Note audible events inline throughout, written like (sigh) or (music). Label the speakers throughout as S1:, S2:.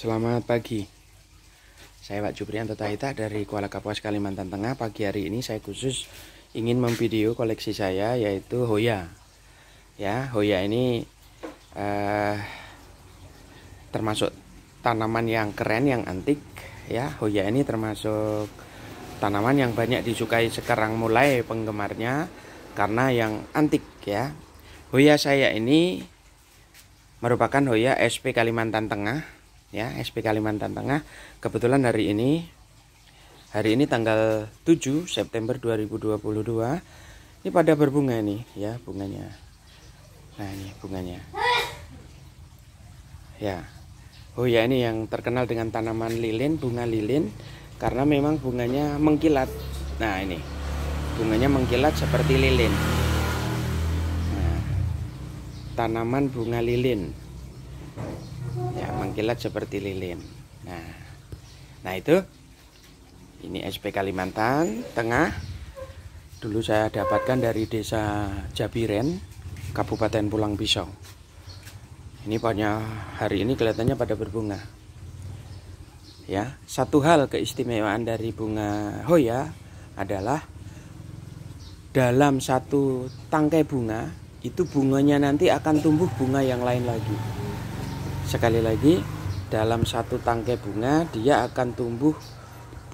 S1: Selamat pagi Saya Pak Jubrianto Tahita dari Kuala Kapuas Kalimantan Tengah Pagi hari ini saya khusus ingin memvideo koleksi saya yaitu Hoya Ya Hoya ini eh, termasuk tanaman yang keren yang antik Ya Hoya ini termasuk tanaman yang banyak disukai sekarang mulai penggemarnya Karena yang antik ya Hoya saya ini merupakan Hoya SP Kalimantan Tengah ya SP Kalimantan Tengah kebetulan hari ini hari ini tanggal 7 September 2022 ini pada berbunga ini ya bunganya nah ini bunganya ya oh ya ini yang terkenal dengan tanaman lilin bunga lilin karena memang bunganya mengkilat nah ini bunganya mengkilat seperti lilin nah, tanaman bunga lilin ya mengkilat seperti lilin nah nah itu ini SP Kalimantan Tengah dulu saya dapatkan dari desa Jabiren Kabupaten Pulang Pisau ini pokoknya hari ini kelihatannya pada berbunga ya satu hal keistimewaan dari bunga hoya adalah dalam satu tangkai bunga itu bunganya nanti akan tumbuh bunga yang lain lagi sekali lagi dalam satu tangkai bunga dia akan tumbuh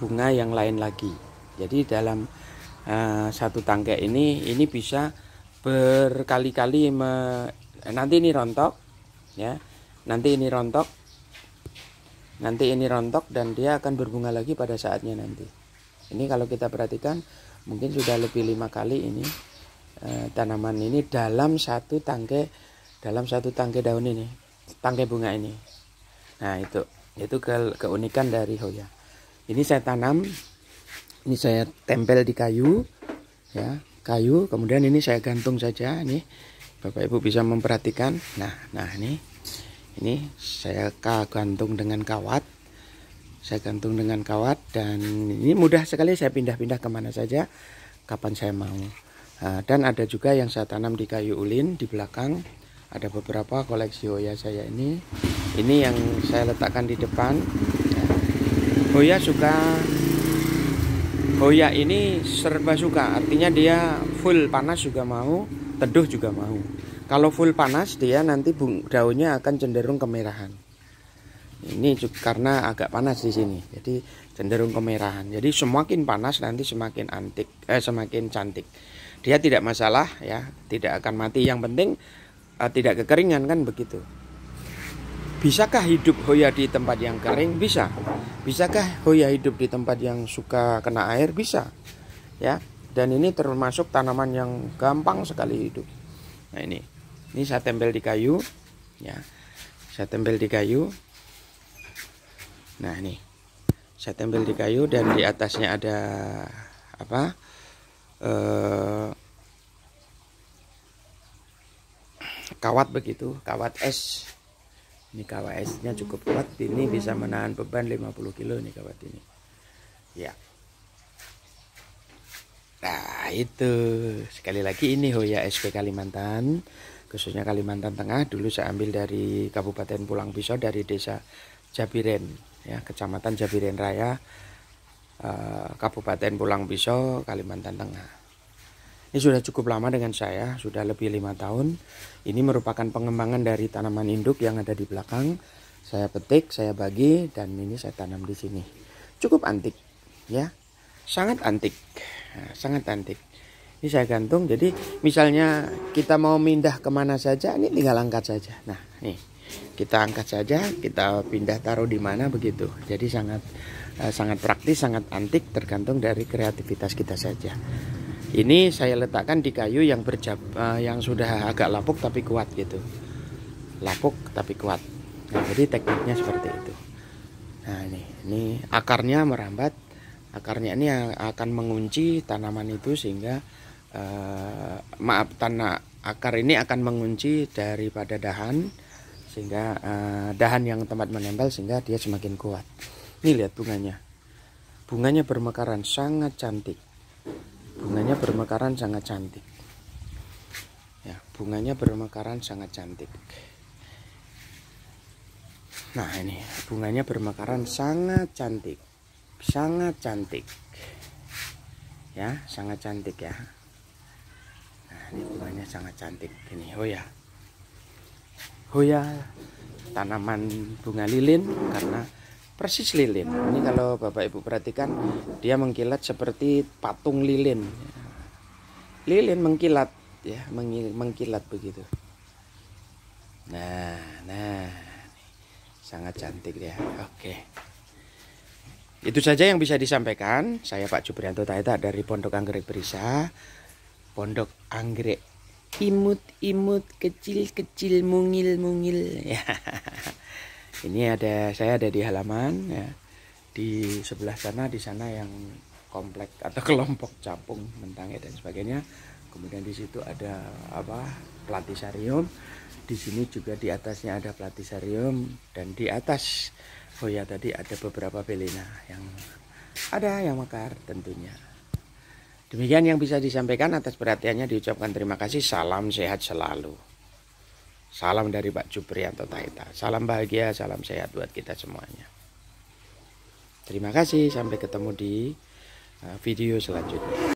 S1: bunga yang lain lagi jadi dalam uh, satu tangkai ini ini bisa berkali-kali me... nanti ini rontok ya nanti ini rontok nanti ini rontok dan dia akan berbunga lagi pada saatnya nanti ini kalau kita perhatikan mungkin sudah lebih lima kali ini uh, tanaman ini dalam satu tangkai dalam satu tangkai daun ini tangkai bunga ini nah itu itu ke keunikan dari Hoya ini saya tanam ini saya tempel di kayu ya kayu kemudian ini saya gantung saja nih Bapak Ibu bisa memperhatikan nah nah ini ini saya gantung dengan kawat saya gantung dengan kawat dan ini mudah sekali saya pindah-pindah kemana saja kapan saya mau nah, dan ada juga yang saya tanam di kayu ulin di belakang ada beberapa koleksi Hoya saya ini ini yang saya letakkan di depan Hoya suka Hoya ini serba suka artinya dia full panas juga mau teduh juga mau kalau full panas dia nanti daunnya akan cenderung kemerahan ini juga karena agak panas di sini jadi cenderung kemerahan jadi semakin panas nanti semakin antik eh, semakin cantik dia tidak masalah ya tidak akan mati yang penting uh, tidak kekeringan kan begitu. Bisakah hidup Hoya di tempat yang kering? Bisa. Bisakah Hoya hidup di tempat yang suka kena air? Bisa. Ya. Dan ini termasuk tanaman yang gampang sekali hidup. Nah, ini. Ini saya tempel di kayu, ya. Saya tempel di kayu. Nah, ini. Saya tempel di kayu dan di atasnya ada apa? eh kawat begitu kawat es ini kawat esnya cukup kuat ini bisa menahan beban 50 kilo nih kawat ini ya nah itu sekali lagi ini Hoya SP Kalimantan khususnya Kalimantan Tengah dulu saya ambil dari Kabupaten Pulang Pisau dari desa Jabiren ya kecamatan Jabiren Raya eh, Kabupaten Pulang Pisau Kalimantan Tengah ini sudah cukup lama dengan saya, sudah lebih lima tahun. Ini merupakan pengembangan dari tanaman induk yang ada di belakang. Saya petik, saya bagi, dan ini saya tanam di sini. Cukup antik, ya, sangat antik, nah, sangat antik. Ini saya gantung. Jadi misalnya kita mau pindah kemana saja, ini tinggal angkat saja. Nah, ini kita angkat saja, kita pindah taruh di mana begitu. Jadi sangat eh, sangat praktis, sangat antik, tergantung dari kreativitas kita saja. Ini saya letakkan di kayu yang berjab, uh, yang sudah agak lapuk tapi kuat gitu. Lapuk tapi kuat. Nah, jadi tekniknya seperti itu. Nah, ini ini akarnya merambat. Akarnya ini akan mengunci tanaman itu sehingga uh, maaf tanah akar ini akan mengunci daripada dahan sehingga uh, dahan yang tempat menempel sehingga dia semakin kuat. Ini lihat bunganya. Bunganya bermekaran sangat cantik. Bunganya bermekaran sangat cantik. Ya, bunganya bermekaran sangat cantik. Nah, ini bunganya bermekaran sangat cantik. Sangat cantik. Ya, sangat cantik ya. Nah, ini bunganya sangat cantik ini. Oh ya. Oh ya, tanaman bunga lilin karena persis lilin. Ini kalau Bapak Ibu perhatikan dia mengkilat seperti patung lilin. Lilin mengkilat ya, mengkilat begitu. Nah, nah. Sangat cantik ya. Oke. Itu saja yang bisa disampaikan. Saya Pak Jubrianto Taita dari Pondok Anggrek Berisa. Pondok Anggrek imut-imut kecil-kecil mungil-mungil ya. (laughs) ini ada saya ada di halaman ya di sebelah sana di sana yang komplek atau (laughs) kelompok capung mentang ya, dan sebagainya kemudian di situ ada apa platisarium di sini juga di atasnya ada platisarium dan di atas oh ya tadi ada beberapa belina yang ada yang mekar tentunya demikian yang bisa disampaikan atas perhatiannya diucapkan terima kasih salam sehat selalu Salam dari Pak Jubrianto Taita. Salam bahagia, salam sehat buat kita semuanya. Terima kasih, sampai ketemu di eh, video selanjutnya.